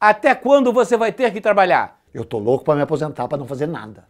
Até quando você vai ter que trabalhar? Eu tô louco para me aposentar para não fazer nada.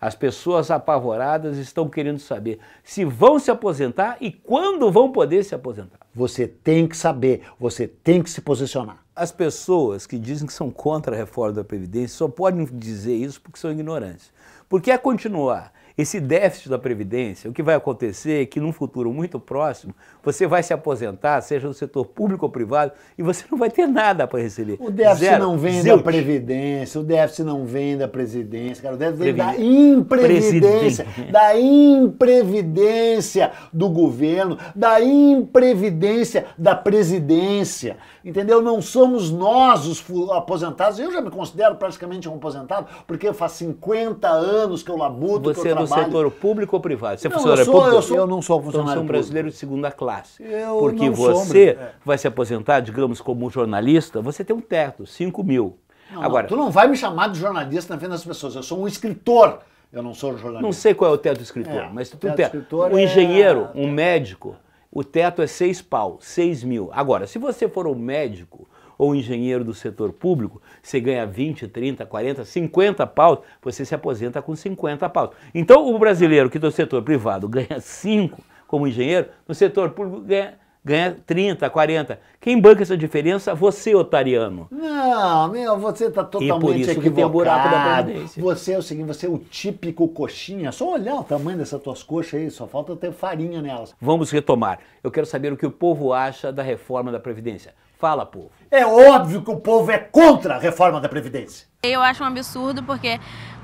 As pessoas apavoradas estão querendo saber se vão se aposentar e quando vão poder se aposentar. Você tem que saber, você tem que se posicionar. As pessoas que dizem que são contra a reforma da Previdência só podem dizer isso porque são ignorantes. Porque é continuar esse déficit da Previdência, o que vai acontecer é que num futuro muito próximo, você vai se aposentar, seja no setor público ou privado, e você não vai ter nada para receber. O déficit Zero. não vem Zilch. da Previdência, o déficit não vem da Presidência, cara, o déficit vem da imprevidência, Presidente. da imprevidência do governo, da imprevidência da Presidência, entendeu? Não somos nós os aposentados, eu já me considero praticamente um aposentado, porque faz 50 anos que eu labuto, você que eu trabalho trabalho. setor público ou privado? Você é não, funcionário eu sou, público? Eu, sou, eu não sou funcionário então, um brasileiro de segunda classe. Eu porque você sou, é. vai se aposentar, digamos, como jornalista, você tem um teto, 5 mil. Não, Agora, não, tu não vai me chamar de jornalista na frente das pessoas. Eu sou um escritor. Eu não sou jornalista. Não sei qual é o teto do escritor, é, mas tu tem um teto. É um engenheiro, é... um médico, o teto é seis pau, seis mil. Agora, se você for um médico ou engenheiro do setor público, você ganha 20, 30, 40, 50 paus, você se aposenta com 50 paus. Então o brasileiro que do setor privado ganha 5 como engenheiro, no setor público ganha ganha 30, 40. Quem banca essa diferença? Você, otariano. Não, meu, você está totalmente e por isso equivocado. Que tem o buraco da previdência. Você é o seguinte, você é o típico coxinha. Só olhar o tamanho dessas tuas coxas aí, só falta ter farinha nelas. Vamos retomar. Eu quero saber o que o povo acha da reforma da previdência. Fala, povo. É óbvio que o povo é contra a reforma da previdência. Eu acho um absurdo porque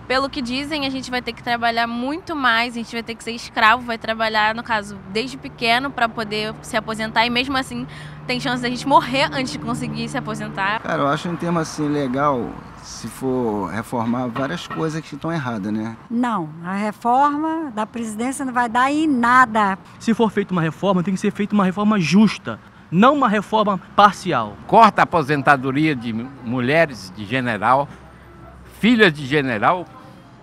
pelo que dizem, a gente vai ter que trabalhar muito mais, a gente vai ter que ser escravo, vai trabalhar, no caso, desde pequeno para poder se aposentar e mesmo assim tem chance da gente morrer antes de conseguir se aposentar. Cara, eu acho um tema assim legal se for reformar várias coisas que estão erradas, né? Não, a reforma da presidência não vai dar em nada. Se for feita uma reforma, tem que ser feita uma reforma justa, não uma reforma parcial. Corta a aposentadoria de mulheres de general filha de general.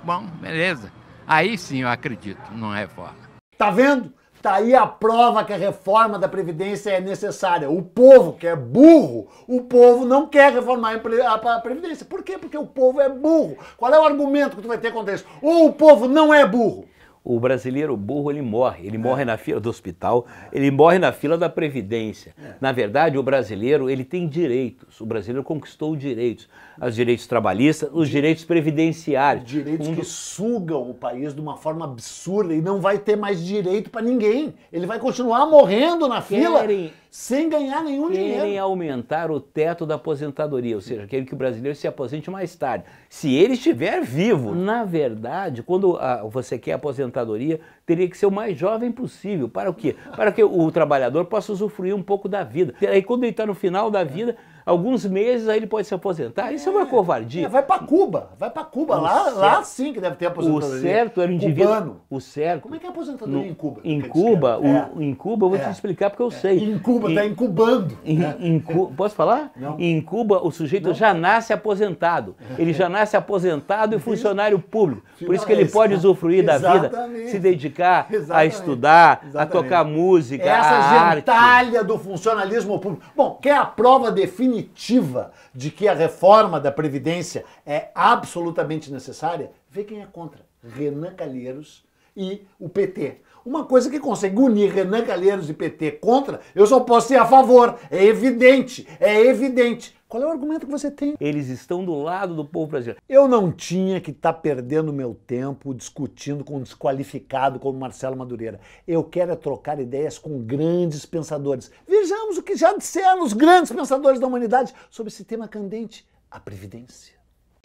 Bom, beleza. Aí sim eu acredito numa reforma. É tá vendo? Tá aí a prova que a reforma da Previdência é necessária. O povo, que é burro, o povo não quer reformar a Previdência. Por quê? Porque o povo é burro. Qual é o argumento que tu vai ter contra isso? Ou o povo não é burro, o brasileiro burro ele morre. Ele é. morre na fila do hospital, ele morre na fila da Previdência. É. Na verdade, o brasileiro ele tem direitos. O brasileiro conquistou direitos. Os direitos trabalhistas, os direitos previdenciários. Direitos um... que sugam o país de uma forma absurda e não vai ter mais direito para ninguém. Ele vai continuar morrendo na fila sem ganhar nenhum Querem dinheiro. Querem aumentar o teto da aposentadoria, ou seja, querem que o brasileiro se aposente mais tarde, se ele estiver vivo. Na verdade, quando a, ah, você quer aposentadoria, teria que ser o mais jovem possível. Para o quê? Para que o trabalhador possa usufruir um pouco da vida. E aí quando ele está no final da vida, alguns meses, aí ele pode se aposentar. Isso é, é uma covardia. É, vai para Cuba, vai para Cuba. lá, lá sim que deve ter aposentadoria. O certo era o indivíduo. Cubano. O certo. Como é que é aposentadoria no, em Cuba? Em Cuba, o, é. em Cuba, eu vou te é. explicar porque eu é. sei. Em Cuba, está incubando. Em, né? em Cu... Posso falar? Não. Em Cuba, o sujeito Não. já nasce aposentado. Ele já nasce aposentado e funcionário público. Por isso que ele pode usufruir da vida, se dedicar dedicar Exatamente. a estudar, Exatamente. a tocar música, Essa a gentalha arte. do funcionalismo público. Bom, quer a prova definitiva de que a reforma da Previdência é absolutamente necessária? Vê quem é contra. Renan Calheiros e o PT. Uma coisa que consegue unir Renan Calheiros e PT contra, eu só posso ser a favor. É evidente, é evidente. Qual é o argumento que você tem? Eles estão do lado do povo brasileiro. Eu não tinha que estar tá perdendo meu tempo discutindo com um desqualificado como Marcelo Madureira. Eu quero é trocar ideias com grandes pensadores. Vejamos o que já disseram os grandes pensadores da humanidade sobre esse tema candente, a previdência.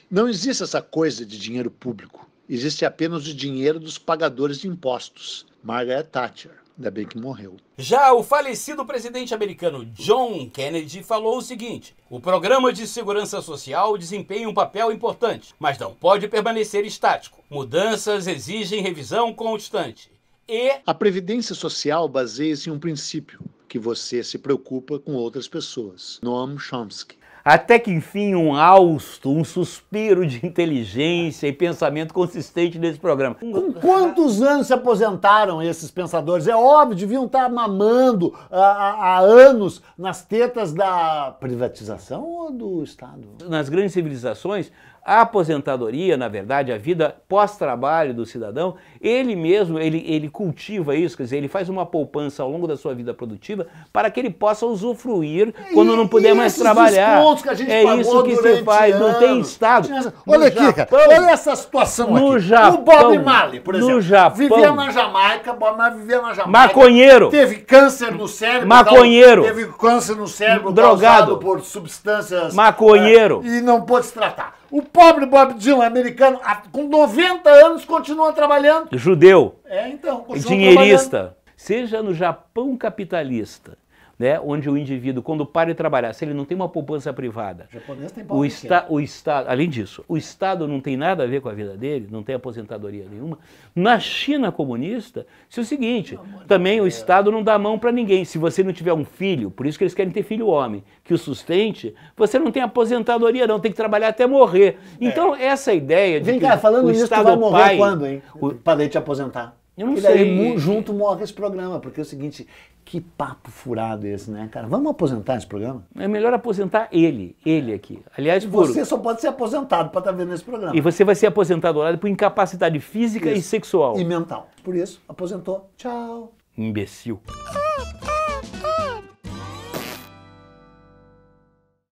Não existe essa coisa de dinheiro público existe apenas o dinheiro dos pagadores de impostos, Margaret Thatcher. Ainda bem que morreu. Já o falecido presidente americano John Kennedy falou o seguinte: o programa de segurança social desempenha um papel importante, mas não pode permanecer estático. Mudanças exigem revisão constante. E. A previdência social baseia-se em um princípio: que você se preocupa com outras pessoas. Noam Chomsky. Até que enfim, um hausto, um suspiro de inteligência e pensamento consistente nesse programa. Com quantos anos se aposentaram esses pensadores? É óbvio, deviam estar mamando há, ah, ah, há anos nas tetas da privatização ou do Estado? Nas grandes civilizações, a aposentadoria, na verdade, a vida pós-trabalho do cidadão, ele mesmo, ele, ele cultiva isso, quer dizer, ele faz uma poupança ao longo da sua vida produtiva para que ele possa usufruir e, quando não puder mais trabalhar. é isso que se faz, anos. não tem Estado. Olha no aqui, Japão, cara, olha essa situação no aqui. Japão, o Bob Marley, por exemplo, no Japão, vivia na Jamaica, Bob Marley vivia na Jamaica. Maconheiro. Teve câncer no cérebro. Maconheiro. Tal, teve câncer no cérebro drogado por substâncias. É, Maconheiro. É, e não pôde se tratar. O pobre Bob Dylan americano, com 90 anos, continua trabalhando. Judeu. É, então. Dinheirista. Seja no Japão capitalista, né, onde o indivíduo, quando para de trabalhar, se ele não tem uma poupança privada, o, o Estado, além disso, o Estado não tem nada a ver com a vida dele, não tem aposentadoria nenhuma. Na China comunista, se é o seguinte, também o Estado não dá mão para ninguém. Se você não tiver um filho, por isso que eles querem ter filho homem, que o sustente, você não tem aposentadoria não, tem que trabalhar até morrer. É. Então, essa ideia de Vem cá, falando o Estado tu vai morrer pai, quando, hein? O... Para te aposentar. Eu não e daí, sei. junto morre esse programa, porque é o seguinte, que papo furado é esse, né, cara? Vamos aposentar esse programa? É melhor aposentar ele, ele aqui. Aliás, você só pode ser aposentado para estar tá vendo esse programa. E você vai ser aposentado por incapacidade física isso. e sexual. E mental. Por isso, aposentou. Tchau. Imbecil.